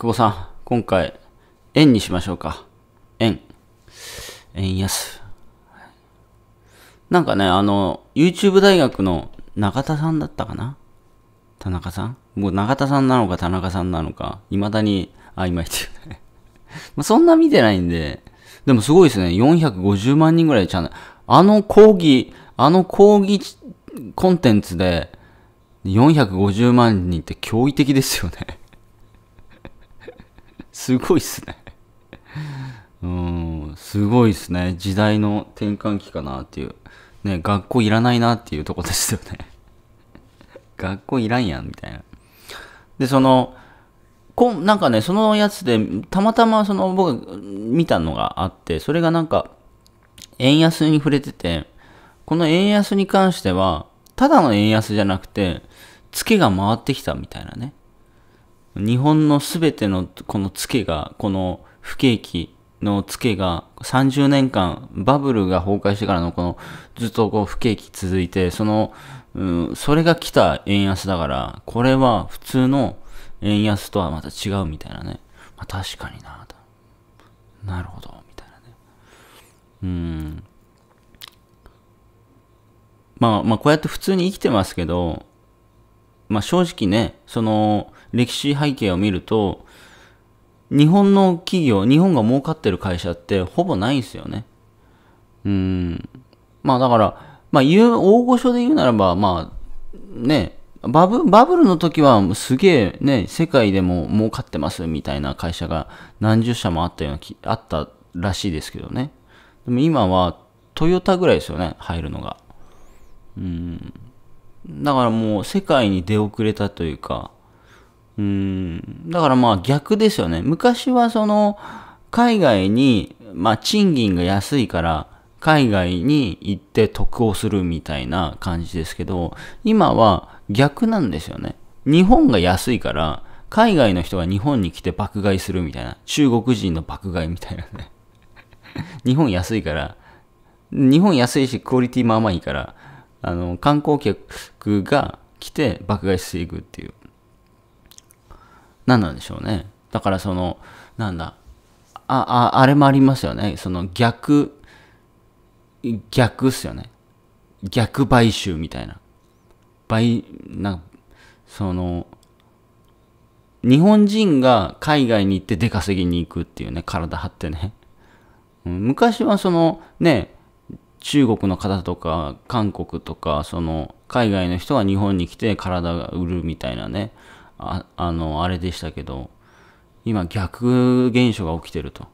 久保さん、今回、円にしましょうか。円。円安。なんかね、あの、YouTube 大学の永田さんだったかな田中さんもう永田さんなのか田中さんなのか、未だに曖昧っていうね。まあそんな見てないんで、でもすごいですね。450万人ぐらいチャンネル。あの講義、あの講義コンテンツで450万人って驚異的ですよねすごいっすねうん、すごいっすね。時代の転換期かなっていう。ね、学校いらないなっていうとこですよね学校いらんやん、みたいな。で、その、こなんかね、そのやつで、たまたまその僕見たのがあって、それがなんか、円安に触れてて、この円安に関しては、ただの円安じゃなくて、ツけが回ってきたみたいなね。日本のすべてのこのツケが、この不景気のツケが30年間バブルが崩壊してからのこのずっとこう不景気続いて、その、うん、それが来た円安だから、これは普通の円安とはまた違うみたいなね。まあ、確かになと。なるほど、みたいなね。うん。まあまあこうやって普通に生きてますけど、まあ正直ね、その、歴史背景を見ると、日本の企業、日本が儲かってる会社ってほぼないんですよね。うん。まあだから、まあ言う、大御所で言うならば、まあ、ね、バブバブルの時はすげえね、世界でも儲かってますみたいな会社が何十社もあったようなあったらしいですけどね。でも今はトヨタぐらいですよね、入るのが。うん。だからもう世界に出遅れたというか、うん。だからまあ逆ですよね。昔はその、海外に、まあ賃金が安いから、海外に行って得をするみたいな感じですけど、今は逆なんですよね。日本が安いから、海外の人が日本に来て爆買いするみたいな。中国人の爆買いみたいなね。日本安いから、日本安いしクオリティも甘いから、あの、観光客が来て爆買いしていくっていう。何なんでしょうね。だからその、なんだ、あ、あ、あれもありますよね。その逆、逆っすよね。逆買収みたいな。倍、なその、日本人が海外に行って出稼ぎに行くっていうね、体張ってね。昔はそのね、中国の方とか韓国とか、その海外の人が日本に来て体が売るみたいなね、ああの、あれでしたけど、今逆現象が起きてると。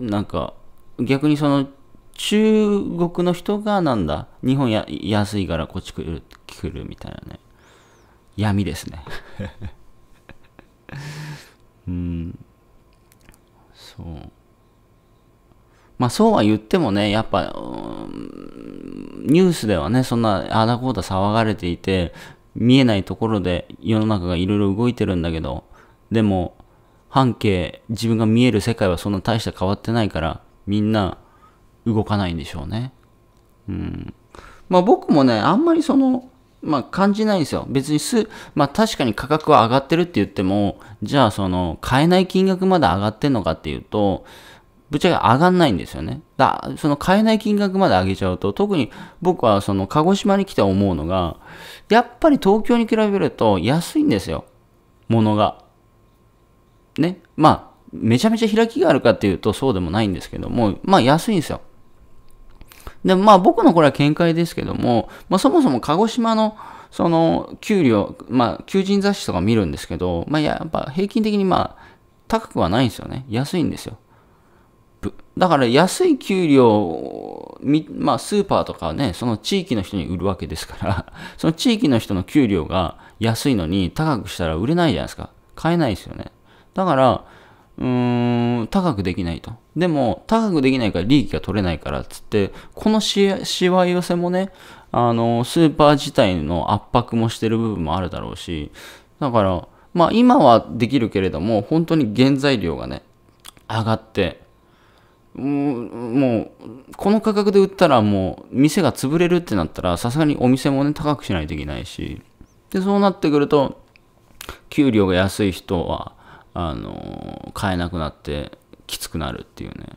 なんか、逆にその、中国の人がなんだ、日本や安いからこっち来る来るみたいなね。闇ですね。うん。そう。まあそうは言ってもね、やっぱ、ニュースではね、そんなあだこうだ騒がれていて、見えないところで世の中がいろいろ動いてるんだけど、でも、半径、自分が見える世界はそんな大した変わってないから、みんな動かないんでしょうね。うん。まあ僕もね、あんまりその、まあ感じないんですよ。別にす、まあ確かに価格は上がってるって言っても、じゃあその、買えない金額まで上がってんのかっていうと、ぶっちゃけ上がんないんですよね。だその買えない金額まで上げちゃうと、特に僕はその鹿児島に来て思うのが、やっぱり東京に比べると安いんですよ。物が。ね。まあ、めちゃめちゃ開きがあるかっていうとそうでもないんですけども、まあ安いんですよ。で、まあ僕のこれは見解ですけども、まあそもそも鹿児島のその給料、まあ求人雑誌とか見るんですけど、まあやっぱ平均的にまあ高くはないんですよね。安いんですよ。プ。だから安い給料、まあ、スーパーとかね、その地域の人に売るわけですから、その地域の人の給料が安いのに高くしたら売れないじゃないですか。買えないですよね。だから、うーん、高くできないと。でも、高くできないから利益が取れないからっつって、このしわ寄せもね、あの、スーパー自体の圧迫もしてる部分もあるだろうし、だから、まあ今はできるけれども、本当に原材料がね、上がって、もう、この価格で売ったらもう、店が潰れるってなったら、さすがにお店もね、高くしないといけないし、で、そうなってくると、給料が安い人は、あの、買えなくなって、きつくなるっていうね。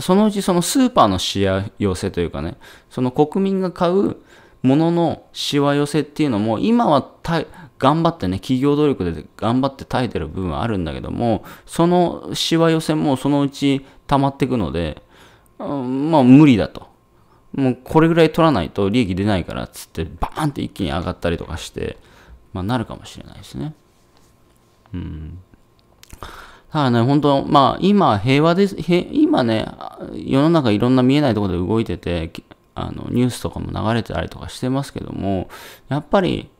そのうちそのスーパーのしわ寄せというかね、その国民が買うもののしわ寄せっていうのも、今は頑張ってね、企業努力で頑張って耐えてる部分はあるんだけども、そのしわ寄せもそのうち溜まっていくので、うん、まあ無理だと。もうこれぐらい取らないと利益出ないからっつってバーンって一気に上がったりとかして、まあなるかもしれないですね。うん。だからね、本当まあ今平和です、今ね、世の中いろんな見えないところで動いてて、あのニュースとかも流れてたりとかしてますけども、やっぱり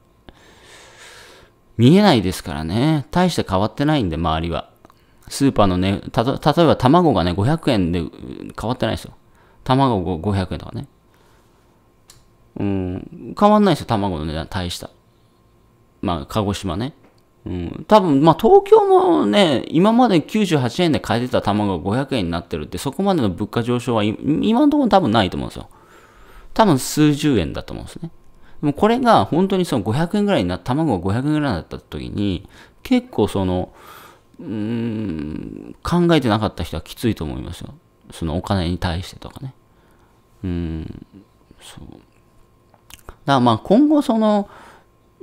見えないですからね。大して変わってないんで、周りは。スーパーのね、たと、例えば卵がね、500円で変わってないですよ。卵500円とかね。うん、変わんないですよ、卵の値段、大した。まあ、鹿児島ね。うん、多分、まあ、東京もね、今まで98円で買えてた卵が500円になってるって、そこまでの物価上昇は今のところ多分ないと思うんですよ。多分数十円だと思うんですね。もうこれが本当にその500円ぐらいにな、卵が500円ぐらいだった時に、結構その、うん、考えてなかった人はきついと思いますよ。そのお金に対してとかね。うん、そう。だからまあ今後その、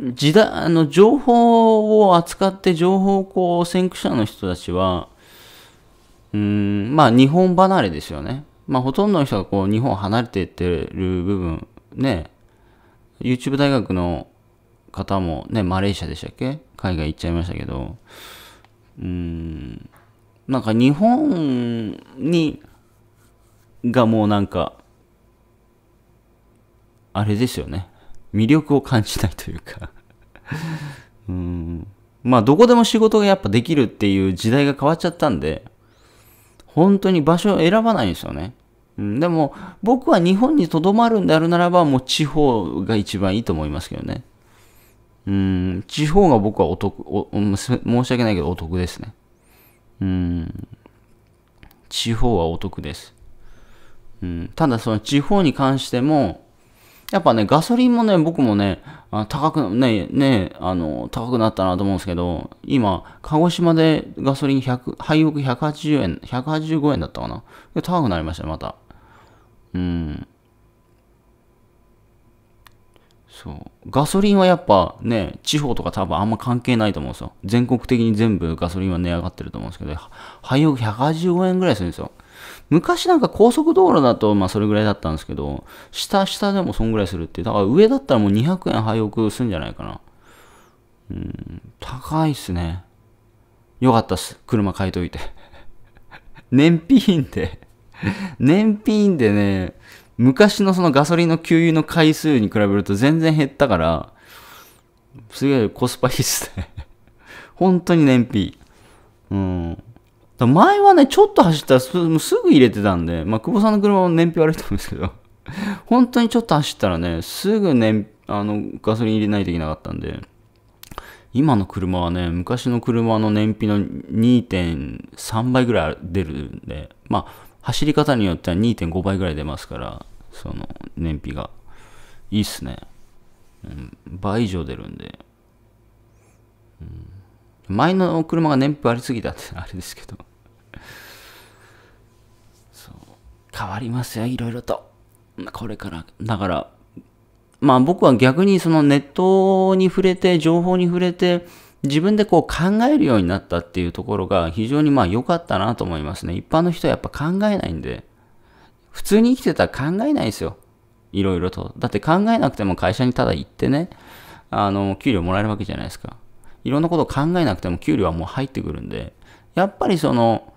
時代、あの、情報を扱って情報をこう先駆者の人たちは、うん、まあ日本離れですよね。まあほとんどの人がこう日本を離れていってる部分、ね、YouTube 大学の方もね、マレーシアでしたっけ海外行っちゃいましたけど、うーん、なんか日本に、がもうなんか、あれですよね。魅力を感じないというか うん。まあ、どこでも仕事がやっぱできるっていう時代が変わっちゃったんで、本当に場所を選ばないんですよね。うん、でも僕は日本にとどまるんであるならばもう地方が一番いいと思いますけどね。うん、地方が僕はお得お、申し訳ないけどお得ですね。うん、地方はお得です。うん、ただその地方に関しても、やっぱね、ガソリンもね、僕もね、あ高く、ね、ね、あの、高くなったなと思うんですけど、今、鹿児島でガソリン100、廃屋180円、185円だったかな。高くなりました、また。うんそうガソリンはやっぱね地方とか多分あんま関係ないと思うんですよ全国的に全部ガソリンは値上がってると思うんですけど廃油185円ぐらいするんですよ昔なんか高速道路だとまあそれぐらいだったんですけど下下でもそんぐらいするってだから上だったらもう200円廃油するんじゃないかなうん高いっすねよかったっす車買いといて 燃費品いんで 燃費でね、昔のそのガソリンの給油の回数に比べると全然減ったから、すげえコスパいいっすね。本当に燃費うん。前はね、ちょっと走ったらすぐ入れてたんで、まあ、久保さんの車も燃費悪いと思うんですけど、本当にちょっと走ったらね、すぐ燃、あの、ガソリン入れないといけなかったんで、今の車はね、昔の車の燃費の2.3倍ぐらい出るんで、まあ、走り方によっては2.5倍ぐらい出ますから、その燃費が。いいっすね。うん、倍以上出るんで。うん、前の車が燃費ありすぎたってあれですけど。そう。変わりますよ、いろいろと。これから。だから、まあ僕は逆にそのネットに触れて、情報に触れて、自分でこう考えるようになったっていうところが非常にまあ良かったなと思いますね。一般の人はやっぱ考えないんで、普通に生きてたら考えないですよ。いろいろと。だって考えなくても会社にただ行ってね、あの、給料もらえるわけじゃないですか。いろんなことを考えなくても給料はもう入ってくるんで、やっぱりその、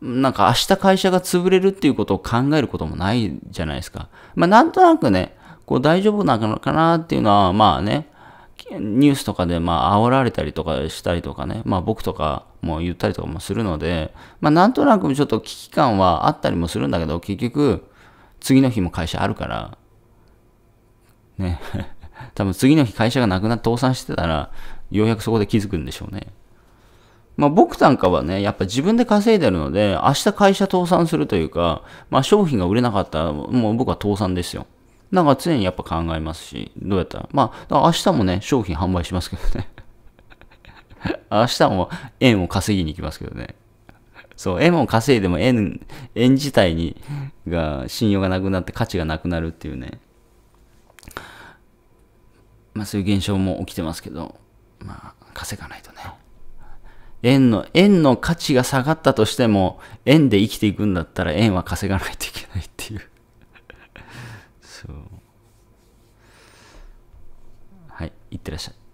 なんか明日会社が潰れるっていうことを考えることもないじゃないですか。まあなんとなくね、こう大丈夫なのかなっていうのは、まあね、ニュースとかでまあ煽られたりとかしたりとかね、まあ僕とかも言ったりとかもするので、まあなんとなくちょっと危機感はあったりもするんだけど、結局、次の日も会社あるから、ね、多分次の日会社がなくなって倒産してたら、ようやくそこで気づくんでしょうね。まあ僕なんかはね、やっぱ自分で稼いでるので、明日会社倒産するというか、まあ商品が売れなかったら、もう僕は倒産ですよ。なんか常にやっぱ考えますし、どうやったら。まあ、明日もね、商品販売しますけどね。明日も円を稼ぎに行きますけどね。そう、円を稼いでも円、円自体に、が、信用がなくなって価値がなくなるっていうね。まあそういう現象も起きてますけど、まあ、稼がないとね。円の、円の価値が下がったとしても、円で生きていくんだったら円は稼がないといけないっていう。いってらっしゃい。